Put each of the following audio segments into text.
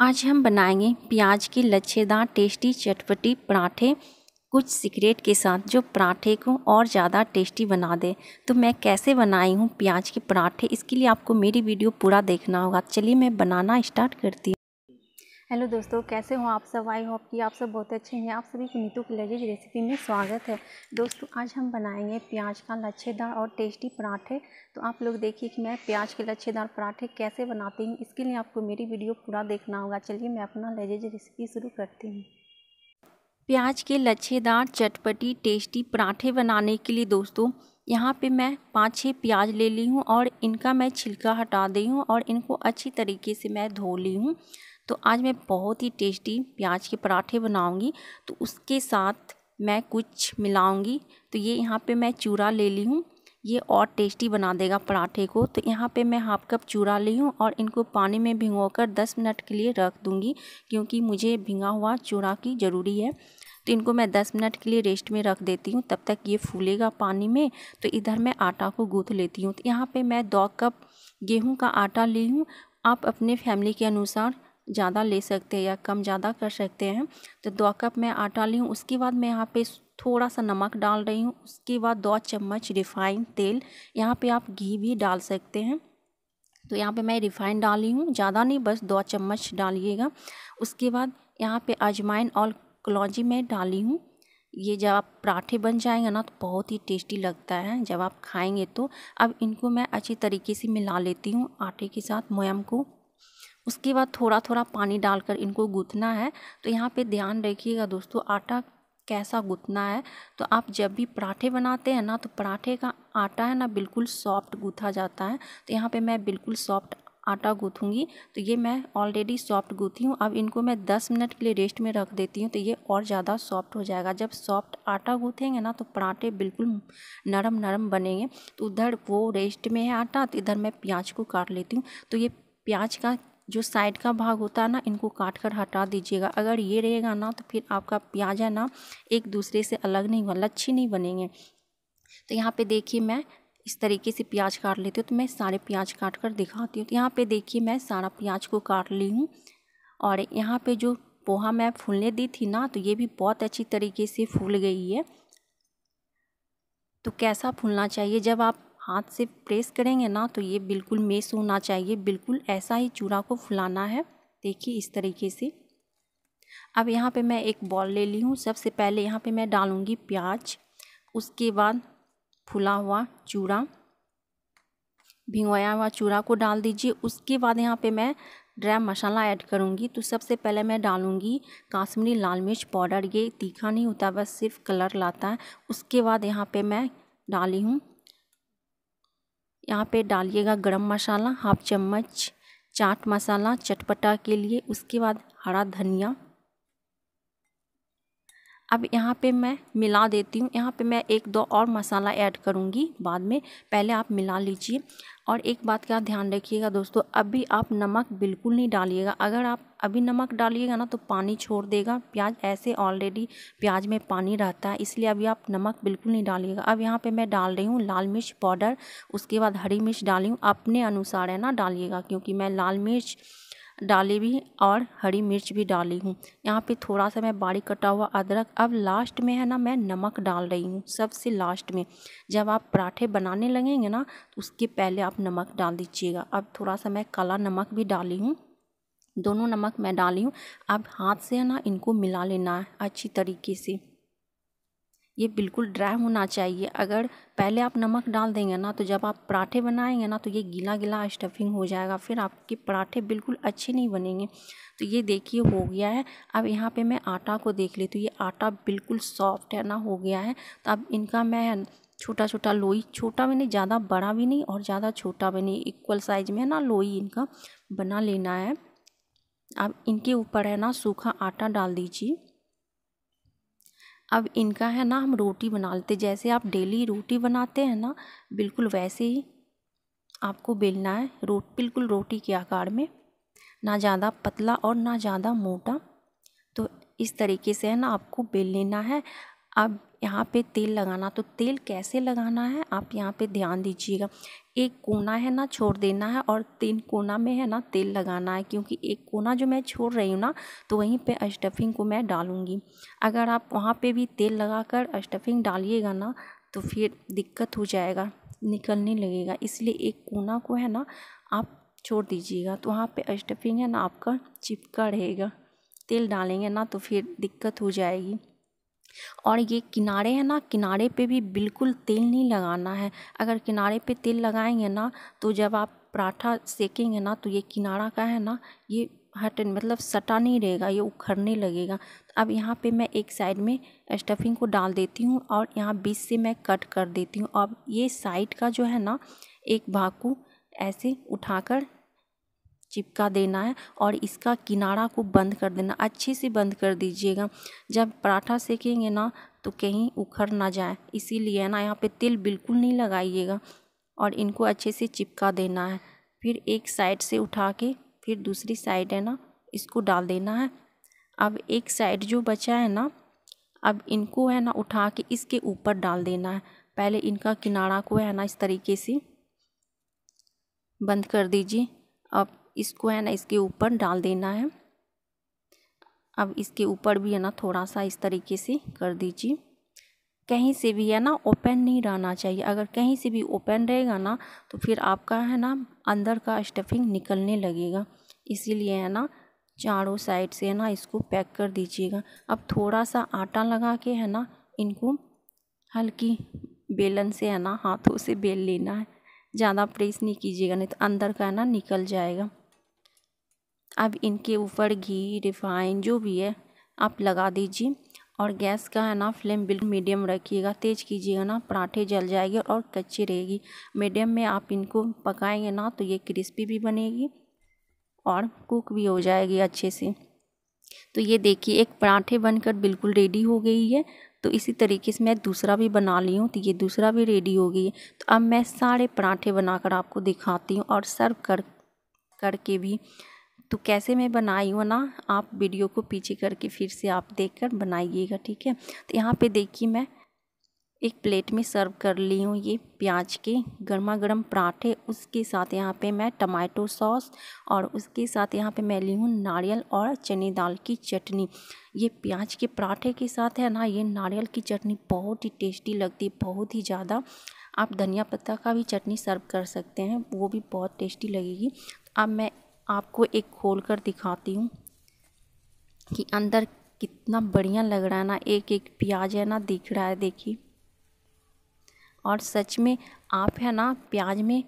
आज हम बनाएंगे प्याज के लच्छेदार टेस्टी चटपटी पराठे कुछ सीक्रेट के साथ जो पराठे को और ज़्यादा टेस्टी बना दे तो मैं कैसे बनाई हूँ प्याज के पराठे इसके लिए आपको मेरी वीडियो पूरा देखना होगा चलिए मैं बनाना स्टार्ट करती हूँ हेलो दोस्तों कैसे हो आप सब आई होप कि आप सब बहुत अच्छे हैं आप सभी की नीतू की लजीज रेसिपी में स्वागत है दोस्तों आज हम बनाएंगे प्याज का लच्छेदार और टेस्टी पराठे तो आप लोग देखिए कि मैं प्याज के लच्छेदार पराठे कैसे बनाती हूँ इसके लिए आपको मेरी वीडियो पूरा देखना होगा चलिए मैं अपना लजीज रेसिपी शुरू करती हूँ प्याज के लच्छेदार चटपटी टेस्टी पराठे बनाने के लिए दोस्तों यहाँ पे मैं पाँच छः प्याज ले ली हूँ और इनका मैं छिलका हटा दी हूँ और इनको अच्छी तरीके से मैं धो ली हूँ तो आज मैं बहुत ही टेस्टी प्याज के पराठे बनाऊंगी तो उसके साथ मैं कुछ मिलाऊंगी तो ये यहाँ पे मैं चूरा ले ली हूँ ये और टेस्टी बना देगा पराठे को तो यहाँ पे मैं हाफ कप चूरा ली हूँ और इनको पानी में भिंगो कर दस मिनट के लिए रख दूँगी क्योंकि मुझे भिंगा हुआ चूरा की ज़रूरी है तो इनको मैं दस मिनट के लिए रेस्ट में रख देती हूँ तब तक ये फूलेगा पानी में तो इधर मैं आटा को गूँथ लेती हूँ तो यहाँ पर मैं दो कप गेहूँ का आटा ली हूँ आप अपने फैमिली के अनुसार ज़्यादा ले सकते हैं या कम ज़्यादा कर सकते हैं तो दो कप मैं आटा ली हूँ उसके बाद मैं यहाँ पे थोड़ा सा नमक डाल रही हूँ उसके बाद दो चम्मच रिफाइंड तेल यहाँ पे आप घी भी डाल सकते हैं तो यहाँ पे मैं रिफाइंड डाली हूँ ज़्यादा नहीं बस दो चम्मच डालिएगा उसके बाद यहाँ पर अजमाइन और कलौजी मैं डाली हूँ ये जब आप पराठे बन जाएंगे ना तो बहुत ही टेस्टी लगता है जब आप खाएंगे तो अब इनको मैं अच्छी तरीके से मिला लेती हूँ आटे के साथ मोयम को उसके बाद थोड़ा थोड़ा पानी डालकर इनको गूँथना है तो यहाँ पे ध्यान रखिएगा दोस्तों आटा कैसा गूँथना है तो आप जब भी पराठे बनाते हैं ना तो पराठे का आटा है ना बिल्कुल सॉफ्ट गूँथा जाता है तो यहाँ पे मैं बिल्कुल सॉफ्ट आटा गूँथूँगी तो ये मैं ऑलरेडी सॉफ्ट गूँथी हूँ अब इनको मैं दस मिनट के लिए रेस्ट में रख देती हूँ तो ये और ज़्यादा सॉफ्ट हो जाएगा जब सॉफ्ट आटा गूँथेंगे ना तो पराठे बिल्कुल नरम नरम बनेंगे तो उधर वो रेस्ट में है आटा तो इधर मैं प्याज को काट लेती हूँ तो ये प्याज का जो साइड का भाग होता है ना इनको काट कर हटा दीजिएगा अगर ये रहेगा ना तो फिर आपका प्याज है ना एक दूसरे से अलग नहीं बन लच्छी नहीं बनेंगे तो यहाँ पे देखिए मैं इस तरीके से प्याज काट लेती हूँ तो मैं सारे प्याज काट कर दिखाती हूँ तो यहाँ पे देखिए मैं सारा प्याज को काट ली हूँ और यहाँ पे जो पोहा मैं फूलने दी थी ना तो ये भी बहुत अच्छी तरीके से फूल गई है तो कैसा फूलना चाहिए जब आप हाथ से प्रेस करेंगे ना तो ये बिल्कुल मेस होना चाहिए बिल्कुल ऐसा ही चूड़ा को फुलाना है देखिए इस तरीके से अब यहाँ पे मैं एक बॉल ले ली हूँ सबसे पहले यहाँ पे मैं डालूँगी प्याज उसके बाद फुला हुआ चूड़ा भिंगवाया हुआ चूड़ा को डाल दीजिए उसके बाद यहाँ पे मैं ड्राई मसाला ऐड करूँगी तो सबसे पहले मैं डालूँगी काश्मीरी लाल मिर्च पाउडर ये तीखा नहीं होता बस सिर्फ कलर लाता है उसके बाद यहाँ पर मैं डाली हूँ यहाँ पे डालिएगा गरम मसाला हाफ चम्मच चाट मसाला चटपटा के लिए उसके बाद हरा धनिया अब यहाँ पे मैं मिला देती हूँ यहाँ पे मैं एक दो और मसाला ऐड करूँगी बाद में पहले आप मिला लीजिए और एक बात का ध्यान रखिएगा दोस्तों अभी आप नमक बिल्कुल नहीं डालिएगा अगर आप अभी नमक डालिएगा ना तो पानी छोड़ देगा प्याज ऐसे ऑलरेडी प्याज में पानी रहता है इसलिए अभी आप नमक बिल्कुल नहीं डालिएगा अब यहाँ पे मैं डाल रही हूँ लाल मिर्च पाउडर उसके बाद हरी मिर्च डाली हूँ अपने अनुसार है ना डालिएगा क्योंकि मैं लाल मिर्च डाली भी और हरी मिर्च भी डाली हूँ यहाँ पे थोड़ा सा मैं बारीक कटा हुआ अदरक अब लास्ट में है ना मैं नमक डाल रही हूँ सबसे लास्ट में जब आप पराठे बनाने लगेंगे ना तो उसके पहले आप नमक डाल दीजिएगा अब थोड़ा सा मैं काला नमक भी डाली हूँ दोनों नमक मैं डाली हूँ अब हाथ से है ना इनको मिला लेना है अच्छी तरीके से ये बिल्कुल ड्राई होना चाहिए अगर पहले आप नमक डाल देंगे ना तो जब आप पराठे बनाएंगे ना तो ये गीला गीला स्टफिंग हो जाएगा फिर आपके पराठे बिल्कुल अच्छे नहीं बनेंगे तो ये देखिए हो गया है अब यहाँ पे मैं आटा को देख लेती हूँ ये आटा बिल्कुल सॉफ्ट है ना हो गया है तो अब इनका मैं छोटा छोटा लोई छोटा भी नहीं ज़्यादा बड़ा भी नहीं और ज़्यादा छोटा भी नहीं इक्वल साइज में है ना लोई इनका बना लेना है अब इनके ऊपर है ना सूखा आटा डाल दीजिए अब इनका है ना हम रोटी बना लेते जैसे आप डेली रोटी बनाते हैं ना बिल्कुल वैसे ही आपको बेलना है रोट बिल्कुल रोटी के आकार में ना ज़्यादा पतला और ना ज़्यादा मोटा तो इस तरीके से है ना आपको बेल लेना है अब यहाँ पे तेल लगाना तो तेल कैसे लगाना है आप यहाँ पे ध्यान दीजिएगा एक कोना है ना छोड़ देना है और तीन कोना में है ना तेल लगाना है क्योंकि एक कोना जो मैं छोड़ रही हूँ ना तो वहीं पे स्टफिंग को मैं डालूँगी अगर आप वहाँ पे भी तेल लगाकर स्टफिंग डालिएगा ना तो फिर दिक्कत हो जाएगा निकलने लगेगा इसलिए एक कोना को है ना आप छोड़ दीजिएगा तो वहाँ पर स्टफिंग है ना आपका चिपका रहेगा तेल डालेंगे ना तो फिर दिक्कत हो जाएगी और ये किनारे हैं ना किनारे पे भी बिल्कुल तेल नहीं लगाना है अगर किनारे पे तेल लगाएंगे ना तो जब आप पराठा सेकेंगे ना तो ये किनारा का है ना ये हट मतलब सटा नहीं रहेगा ये उखड़ने लगेगा अब यहाँ पे मैं एक साइड में स्टफिंग को डाल देती हूँ और यहाँ बीच से मैं कट कर देती हूँ अब ये साइड का जो है ना एक भाकू ऐसे उठाकर चिपका देना है और इसका किनारा को बंद कर देना अच्छे से बंद कर दीजिएगा जब पराठा सेकेंगे ना तो कहीं उखड़ ना जाए इसीलिए ना यहाँ पे तेल बिल्कुल नहीं लगाइएगा और इनको अच्छे से चिपका देना है फिर एक साइड से उठा के फिर दूसरी साइड है ना इसको डाल देना है अब एक साइड जो बचा है ना अब इनको है ना उठा के इसके ऊपर डाल देना है पहले इनका किनारा को है ना इस तरीके से बंद कर दीजिए अब इसको है ना इसके ऊपर डाल देना है अब इसके ऊपर भी है ना थोड़ा सा इस तरीके से कर दीजिए कहीं से भी है ना ओपन नहीं रहना चाहिए अगर कहीं से भी ओपन रहेगा ना तो फिर आपका है ना अंदर का स्टफिंग निकलने लगेगा इसीलिए है ना चारों साइड से है ना इसको पैक कर दीजिएगा अब थोड़ा सा आटा लगा के है ना इनको हल्की बेलन से है ना हाथों से बेल लेना है ज़्यादा प्रेस नहीं कीजिएगा नहीं तो अंदर का है ना निकल जाएगा अब इनके ऊपर घी रिफाइन जो भी है आप लगा दीजिए और गैस का है ना फ्लेम बिल्कुल मीडियम रखिएगा तेज़ कीजिएगा ना पराठे जल जाएंगे और कच्ची रहेगी मीडियम में आप इनको पकाएंगे ना तो ये क्रिस्पी भी बनेगी और कुक भी हो जाएगी अच्छे से तो ये देखिए एक पराठे बनकर बिल्कुल रेडी हो गई है तो इसी तरीके से मैं दूसरा भी बना ली हूँ तो ये दूसरा भी रेडी हो गई है तो अब मैं सारे पराठे बनाकर आपको दिखाती हूँ और सर्व कर करके भी तो कैसे मैं बनाई हूँ ना आप वीडियो को पीछे करके फिर से आप देख कर बनाइएगा ठीक है तो यहाँ पे देखिए मैं एक प्लेट में सर्व कर ली हूँ ये प्याज के गर्मा गर्म पराठे उसके साथ यहाँ पे मैं टमाटो सॉस और उसके साथ यहाँ पे मैं ली हूँ नारियल और चने दाल की चटनी ये प्याज के पराठे के साथ है ना ये नारियल की चटनी बहुत ही टेस्टी लगती है बहुत ही ज़्यादा आप धनिया पत्ता का भी चटनी सर्व कर सकते हैं वो भी बहुत टेस्टी लगेगी अब मैं आपको एक खोल कर दिखाती हूँ कि अंदर कितना बढ़िया लग रहा है ना एक एक प्याज है ना दिख रहा है देखिए और सच में आप है ना प्याज में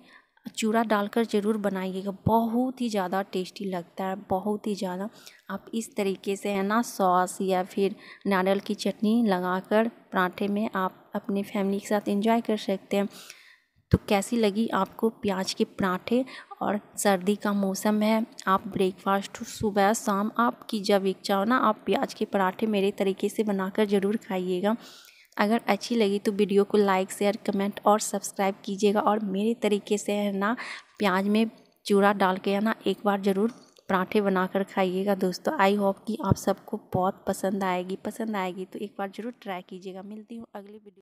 चूड़ा डालकर ज़रूर बनाइएगा बहुत ही ज़्यादा टेस्टी लगता है बहुत ही ज़्यादा आप इस तरीके से है ना सॉस या फिर नारियल की चटनी लगाकर पराठे में आप अपने फैमिली के साथ एंजॉय कर सकते हैं तो कैसी लगी आपको प्याज के पराठे और सर्दी का मौसम है आप ब्रेकफास्ट सुबह शाम आपकी जब इच्छा हो ना आप प्याज के पराठे मेरे तरीके से बनाकर ज़रूर खाइएगा अगर अच्छी लगी तो वीडियो को लाइक शेयर कमेंट और सब्सक्राइब कीजिएगा और मेरे तरीके से है ना प्याज में चूड़ा डाल के है ना एक बार ज़रूर पराठे बनाकर खाइएगा दोस्तों आई होप कि आप सबको बहुत पसंद आएगी पसंद आएगी तो एक बार ज़रूर ट्राई कीजिएगा मिलती हूँ अगली वीडियो